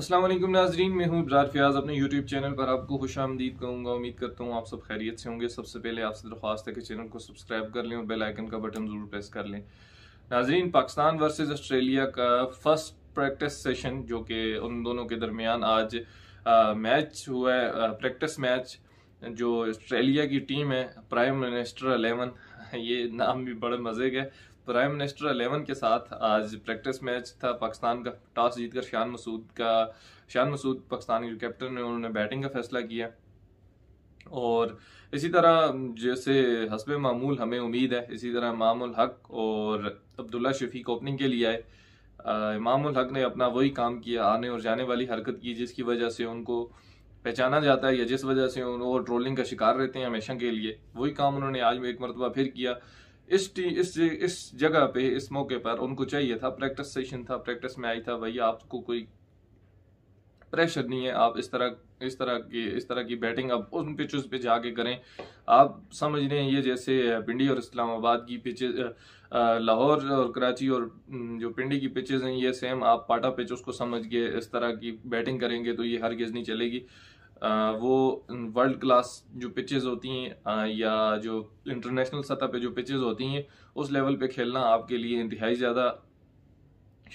अस्सलाम वालेकुम नाजरीन मैं हूं इब्रार फ़ियाज़ अपने यूट्यूब चैनल पर आपको खुश आमदीद कहूँगा उम्मीद करता हूँ आप सब खैरियत से होंगे सबसे पहले आपसे दरख्वास्त है कि चैनल को सब्सक्राइब कर लें और बेल आइकन का बटन ज़रूर प्रेस कर लें नाजरीन पाकिस्तान वर्सेस ऑस्ट्रेलिया का फर्स्ट प्रैक्टिस सेशन जो कि उन दोनों के दरमियान आज आ, मैच हुआ है प्रैक्टिस मैच जो ऑस्ट्रेलिया की टीम है प्राइम मिनिस्टर अलेवन ये नाम भी बड़े मज़े का प्राइम मिनिस्टर अलेवन के साथ आज प्रैक्टिस मैच था पाकिस्तान का टॉस जीतकर शान मसूद का शान मसूद पाकिस्तान के जो कैप्टन है उन्होंने बैटिंग का फैसला किया और इसी तरह जैसे हसब मामूल हमें उम्मीद है इसी तरह इमाम हक और अब्दुल्ला शफीक ओपनिंग के लिए आए इमामुल हक ने अपना वही काम किया आने और जाने वाली हरकत की जिसकी वजह से उनको पहचाना जाता है या जिस वजह से वो ट्रोलिंग का शिकार रहते हैं हमेशा के लिए वही काम उन्होंने आज में एक मरतबा फिर किया इस टी इस इस जगह पे इस मौके पर उनको चाहिए था प्रैक्टिस सेशन था प्रैक्टिस में आई था भैया आपको कोई प्रेशर नहीं है आप इस तरह इस तरह की इस तरह की बैटिंग अब उन पिचेस पे जाके करें आप समझ हैं ये जैसे पिंडी और इस्लामाबाद की पिचेस लाहौर और कराची और जो पिंडी की पिचेस हैं ये सेम आप पाटा पिच उसको समझ के इस तरह की बैटिंग करेंगे तो ये गेज नहीं चलेगी वो वर्ल्ड क्लास जो पिचेस होती हैं या जो इंटरनेशनल सतह पे जो पिचेस होती हैं उस लेवल पे खेलना आपके लिए इंतहाई ज़्यादा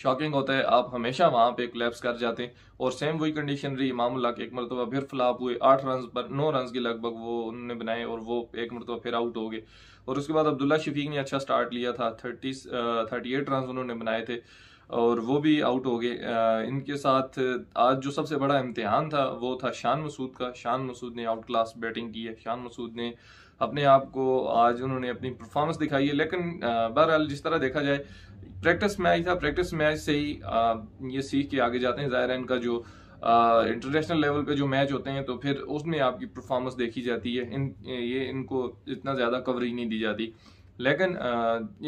शॉकिंग होता है आप हमेशा वहाँ पे क्लैप्स कर जाते हैं और सेम वही कंडीशन रही इमामुल्ला के एक मरतबा फिर फ्लाप हुए आठ रन पर नौ रन के लगभग वो उन्होंने बनाए और वो एक मरतबा फिर आउट हो गए और उसके बाद अब्दुल्ला शफीक ने अच्छा स्टार्ट लिया था थर्टी थर्टी एट रन उन्होंने बनाए थे और वो भी आउट हो गए इनके साथ आज जो सबसे बड़ा इम्तहान था वो था शान मसूद का शान मसूद ने आउट क्लास बैटिंग की है शान मसूद ने अपने आप को आज उन्होंने अपनी परफॉर्मेंस दिखाई है लेकिन बहरहाल जिस तरह देखा जाए प्रैक्टिस मैच था प्रैक्टिस मैच से ही ये सीख के आगे जाते हैं ज़ाहिर है इनका जो इंटरनेशनल लेवल पे जो मैच होते हैं तो फिर उसमें आपकी परफॉर्मेंस देखी जाती है इन ये इनको इतना ज़्यादा कवरेज नहीं दी जाती लेकिन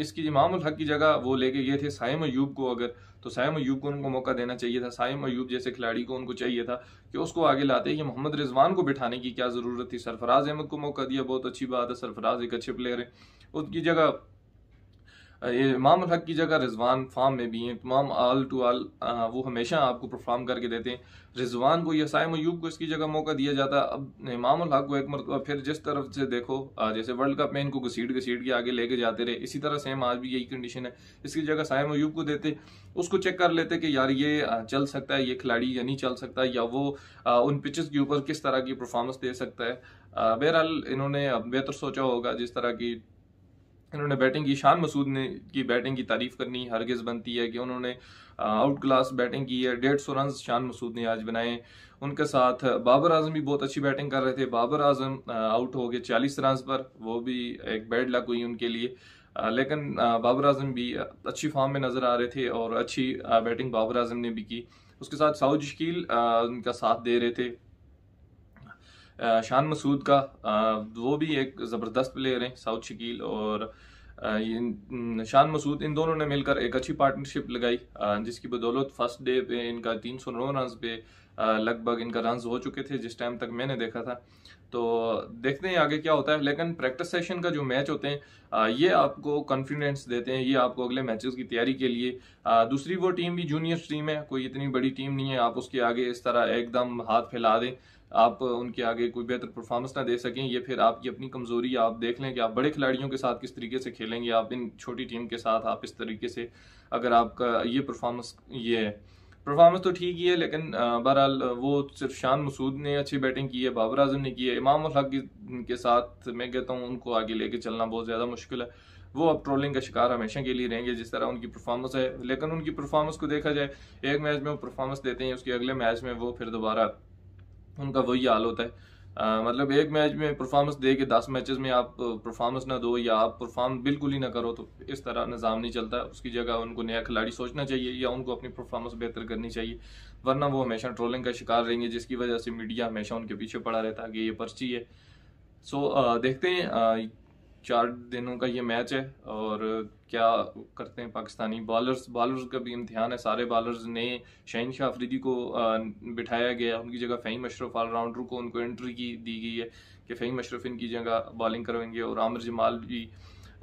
इसकी इमाम हक की जगह वो लेके गए थे साइम अयूब को अगर तो साइम अयूब को उनको मौका देना चाहिए था साइम अयूब जैसे खिलाड़ी को उनको चाहिए था कि उसको आगे लाते ये मोहम्मद रिजवान को बिठाने की क्या ज़रूरत थी सरफराज अहमद को मौका दिया बहुत अच्छी बात है सरफराज एक अच्छे प्लेयर हैं उनकी जगह इमाम हक की जगह रिजवान फार्म में भी हैं तमाम आल टू आल वो हमेशा आपको परफॉर्म करके देते हैं रिजवान को या साइम यूब को इसकी जगह मौका दिया जाता अब इमाम हक को एक मरतबा फिर जिस तरफ से देखो जैसे वर्ल्ड कप में इनको घसीट घसीट के आगे लेके जाते रहे इसी तरह सेम आज भी यही कंडीशन है इसकी जगह साइम यूब को देते उसको चेक कर लेते कि यार ये चल सकता है ये खिलाड़ी या नहीं चल सकता या वो उन पिचेस के ऊपर किस तरह की परफॉर्मेंस दे सकता है बहरहाल इन्होंने बेहतर सोचा होगा जिस तरह की इन्होंने बैटिंग की शान मसूद ने की बैटिंग की तारीफ करनी हरगिज़ बनती है कि उन्होंने आउट क्लास बैटिंग की है डेढ़ सौ रन शान मसूद ने आज बनाए उनके साथ बाबर आजम भी बहुत अच्छी बैटिंग कर रहे थे बाबर आजम आउट हो गए चालीस रन पर वो भी एक बैड लक हुई उनके लिए लेकिन बाबर आजम भी अच्छी फॉर्म में नज़र आ रहे थे और अच्छी बैटिंग बाबर आजम ने भी की उसके साथ साउद शकील उनका साथ दे रहे थे शान मसूद का वो भी एक ज़बरदस्त प्लेयर हैं साउथ शकील और शान मसूद इन दोनों ने मिलकर एक अच्छी पार्टनरशिप लगाई जिसकी बदौलत फर्स्ट डे पे इनका तीन सौ नौ रन पे लगभग इनका रन हो चुके थे जिस टाइम तक मैंने देखा था तो देखते हैं आगे क्या होता है लेकिन प्रैक्टिस सेशन का जो मैच होते हैं ये आपको कॉन्फिडेंस देते हैं ये आपको अगले मैचेस की तैयारी के लिए दूसरी वो टीम भी जूनियर टीम है कोई इतनी बड़ी टीम नहीं है आप उसके आगे इस तरह एकदम हाथ फैला दें आप उनके आगे कोई बेहतर परफॉर्मेंस ना दे सकें ये फिर आपकी अपनी कमज़ोरी आप देख लें कि आप बड़े खिलाड़ियों के साथ किस तरीके से खेलेंगे आप इन छोटी टीम के साथ आप इस तरीके से अगर आपका ये परफॉर्मेंस ये है परफॉर्मेंस तो ठीक ही है लेकिन बहरहाल वो सिर्फ शान मसूद ने अच्छी बैटिंग की है बाबर आजम ने की है इमाम उल के साथ मैं कहता हूँ उनको आगे लेके चलना बहुत ज़्यादा मुश्किल है वो अब ट्रोलिंग का शिकार हमेशा के लिए रहेंगे जिस तरह उनकी परफॉर्मेंस है लेकिन उनकी परफॉर्मेंस को देखा जाए एक मैच में वो परफॉर्मेंस देते हैं उसके अगले मैच में वो फिर दोबारा उनका वही हाल होता है आ, मतलब एक मैच में परफॉर्मेंस दे के दस मैचेस में आप परफॉर्मेंस ना दो या आप परफॉर्म बिल्कुल ही ना करो तो इस तरह निज़ाम नहीं चलता उसकी जगह उनको नया खिलाड़ी सोचना चाहिए या उनको अपनी परफॉर्मेंस बेहतर करनी चाहिए वरना वो हमेशा ट्रोलिंग का शिकार रहेंगे जिसकी वजह से मीडिया हमेशा उनके पीछे पड़ा रहता है कि ये पर्ची है सो so, आ, देखते हैं चार दिनों का ये मैच है और क्या करते हैं पाकिस्तानी बॉलर्स बॉलर्स का भी इम्तिहान है सारे बॉलर्स ने शहीन शाह अफरीदी को बिठाया गया उनकी जगह फ़हीम अशरफ राउंडर को उनको एंट्री की दी गई है कि फ़हीम अशरफ इनकी जगह बॉलिंग करवाएंगे और आमिर जमाल भी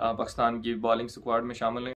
पाकिस्तान की बॉलिंग स्क्वाड में शामिल हैं